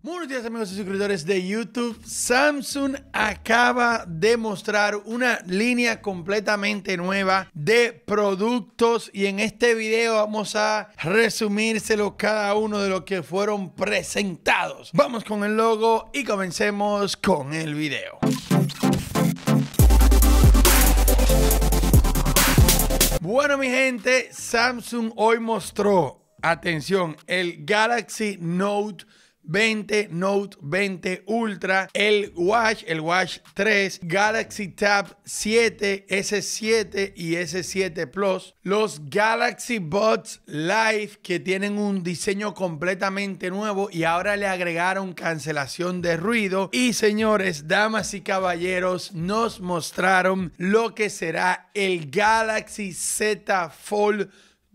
buenos días amigos y suscriptores de YouTube. Samsung acaba de mostrar una línea completamente nueva de productos y en este video vamos a resumírselo cada uno de los que fueron presentados. Vamos con el logo y comencemos con el video. Bueno mi gente, Samsung hoy mostró, atención, el Galaxy Note 20, Note 20 Ultra, el Watch, el Watch 3, Galaxy Tab 7, S7 y S7 Plus, los Galaxy Buds Live que tienen un diseño completamente nuevo y ahora le agregaron cancelación de ruido y señores, damas y caballeros, nos mostraron lo que será el Galaxy Z Fold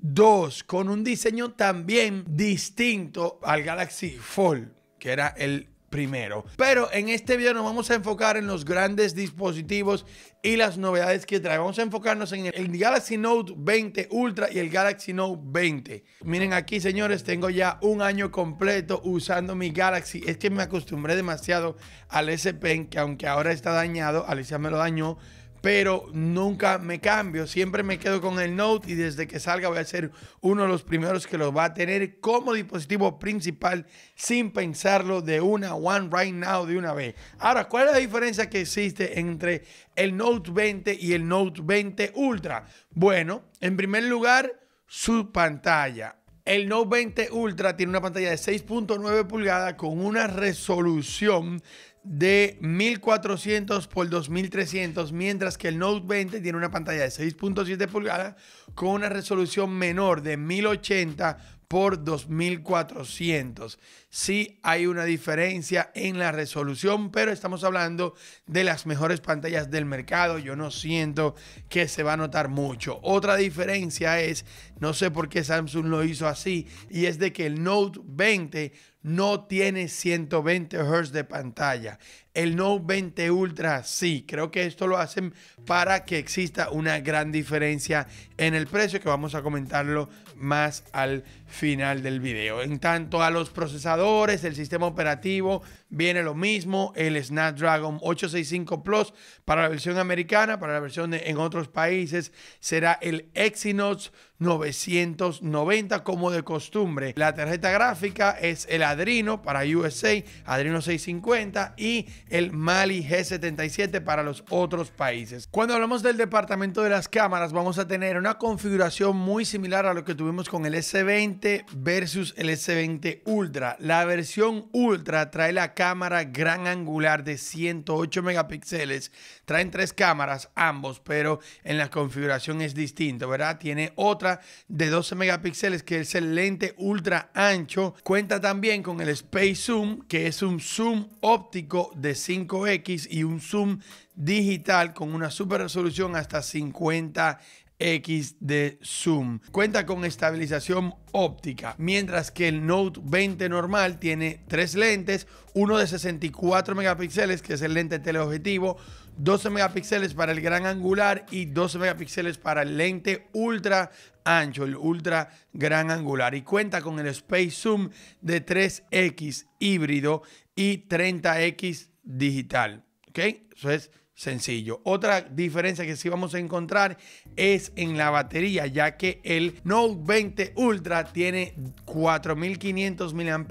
2 con un diseño también distinto al Galaxy Fold, que era el primero. Pero en este video nos vamos a enfocar en los grandes dispositivos y las novedades que trae. Vamos a enfocarnos en el, Galaxy Note 20 Ultra y el Galaxy Note 20. Miren aquí, señores, tengo ya un año completo usando mi Galaxy. Es que me acostumbré demasiado al S Pen, que aunque ahora está dañado, Alicia me lo dañó pero nunca me cambio. Siempre me quedo con el Note y desde que salga voy a ser uno de los primeros que lo va a tener como dispositivo principal sin pensarlo de una one right now de una vez. Ahora, ¿cuál es la diferencia que existe entre el Note 20 y el Note 20 Ultra? Bueno, en primer lugar, su pantalla. El Note 20 Ultra tiene una pantalla de 6.9 pulgadas con una resolución de 1400 por 2300, mientras que el Note 20 tiene una pantalla de 6.7 pulgadas con una resolución menor de 1080 por 2400. Sí hay una diferencia en la resolución, pero estamos hablando de las mejores pantallas del mercado. Yo no siento que se va a notar mucho. Otra diferencia es, no sé por qué Samsung lo hizo así, y es de que el Note 20 no tiene 120 Hz de pantalla. El Note 20 Ultra sí. Creo que esto lo hacen para que exista una gran diferencia en el precio que vamos a comentarlo más al final del video. En tanto a los procesadores, el sistema operativo viene lo mismo. El Snapdragon 865 Plus para la versión americana, para la versión en otros países será el Exynos 990 como de costumbre. La tarjeta gráfica es el Adrino para USA, Adrino 650 y el Mali G77 para los otros países. Cuando hablamos del departamento de las cámaras vamos a tener una configuración muy similar a lo que tuvimos con el S20 versus el S20 Ultra. La versión Ultra trae la cámara gran angular de 108 megapíxeles. Traen tres cámaras ambos, pero en la configuración es distinto, ¿verdad? Tiene otra de 12 megapíxeles, que es el lente ultra ancho. Cuenta también con el Space Zoom, que es un zoom óptico de 5X y un zoom digital con una super resolución hasta 50 X de zoom. Cuenta con estabilización óptica, mientras que el Note 20 normal tiene tres lentes, uno de 64 megapíxeles, que es el lente teleobjetivo, 12 megapíxeles para el gran angular y 12 megapíxeles para el lente ultra ancho, el ultra gran angular. Y cuenta con el Space Zoom de 3X híbrido y 30X digital. ¿Ok? Eso es sencillo. Otra diferencia que sí vamos a encontrar es en la batería, ya que el Note 20 Ultra tiene 4500 mAh,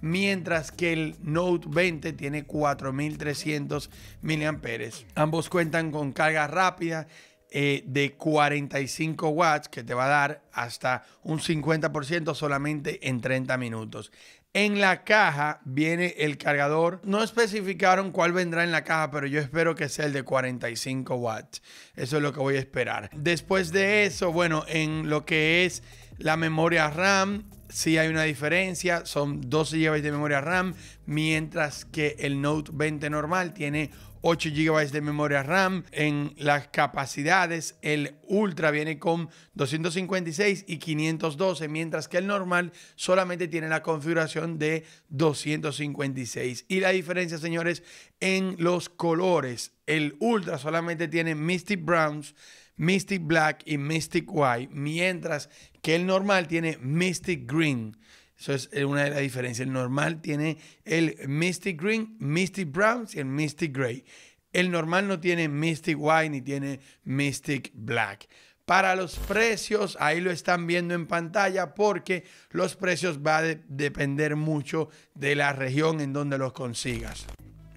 mientras que el Note 20 tiene 4300 mAh. Ambos cuentan con carga rápida eh, de 45 watts que te va a dar hasta un 50% solamente en 30 minutos. En la caja viene el cargador. No especificaron cuál vendrá en la caja, pero yo espero que sea el de 45 watts. Eso es lo que voy a esperar. Después de eso, bueno, en lo que es la memoria RAM, sí hay una diferencia, son 12 GB de memoria RAM, mientras que el Note 20 normal tiene 8 GB de memoria RAM. En las capacidades, el Ultra viene con 256 y 512, mientras que el normal solamente tiene la configuración de 256. Y la diferencia, señores, en los colores. El Ultra solamente tiene Misty Browns, Mystic Black y Mystic White, mientras que el normal tiene Mystic Green. Eso es eh, una de las diferencias. El normal tiene el Mystic Green, Mystic Brown y el Mystic Gray. El normal no tiene Mystic White ni tiene Mystic Black. Para los precios, ahí lo están viendo en pantalla porque los precios va a depender mucho de la región en donde los consigas.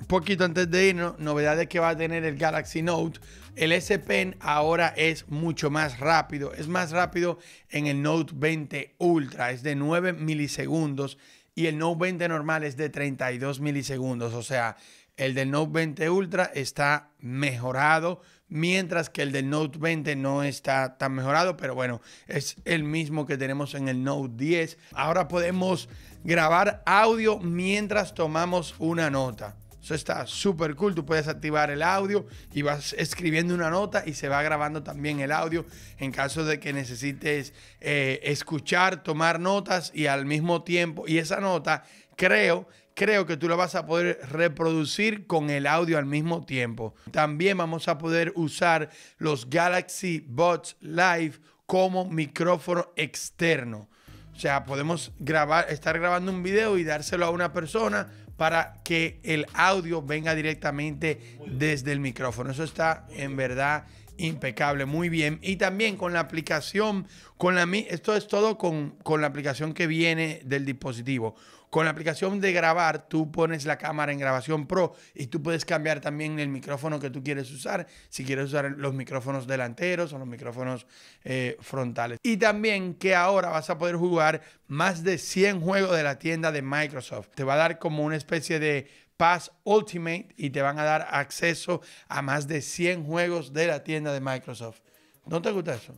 Un poquito antes de irnos, novedades que va a tener el Galaxy Note. El S Pen ahora es mucho más rápido. Es más rápido en el Note 20 Ultra. Es de 9 milisegundos. Y el Note 20 normal es de 32 milisegundos. O sea, el del Note 20 Ultra está mejorado. Mientras que el del Note 20 no está tan mejorado. Pero bueno, es el mismo que tenemos en el Note 10. Ahora podemos grabar audio mientras tomamos una nota. Eso está súper cool. Tú puedes activar el audio y vas escribiendo una nota y se va grabando también el audio en caso de que necesites eh, escuchar, tomar notas y al mismo tiempo. Y esa nota, creo, creo que tú la vas a poder reproducir con el audio al mismo tiempo. También vamos a poder usar los Galaxy Bots Live como micrófono externo. O sea, podemos grabar, estar grabando un video y dárselo a una persona para que el audio venga directamente desde el micrófono. Eso está en verdad Impecable, muy bien. Y también con la aplicación, con la esto es todo con, con, la aplicación que viene del dispositivo. Con la aplicación de grabar, tú pones la cámara en grabación pro y tú puedes cambiar también el micrófono que tú quieres usar, si quieres usar los micrófonos delanteros o los micrófonos eh, frontales. Y también que ahora vas a poder jugar más de 100 juegos de la tienda de Microsoft. Te va a dar como una especie de Pass Ultimate y te van a dar acceso a más de 100 juegos de la tienda de Microsoft. ¿No te gusta eso?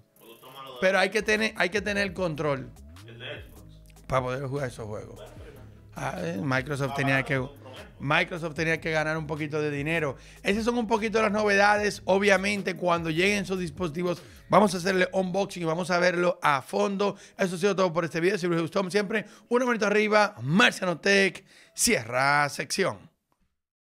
Pero hay que tener, hay que tener control para poder jugar esos juegos. Ah, eh, Microsoft tenía que Microsoft tenía que ganar un poquito de dinero. Esas son un poquito las novedades. Obviamente, cuando lleguen sus dispositivos, vamos a hacerle unboxing y vamos a verlo a fondo. Eso ha sido todo por este video. Si les gustó, siempre, un manito arriba, Marciano Tech. Cierra sección.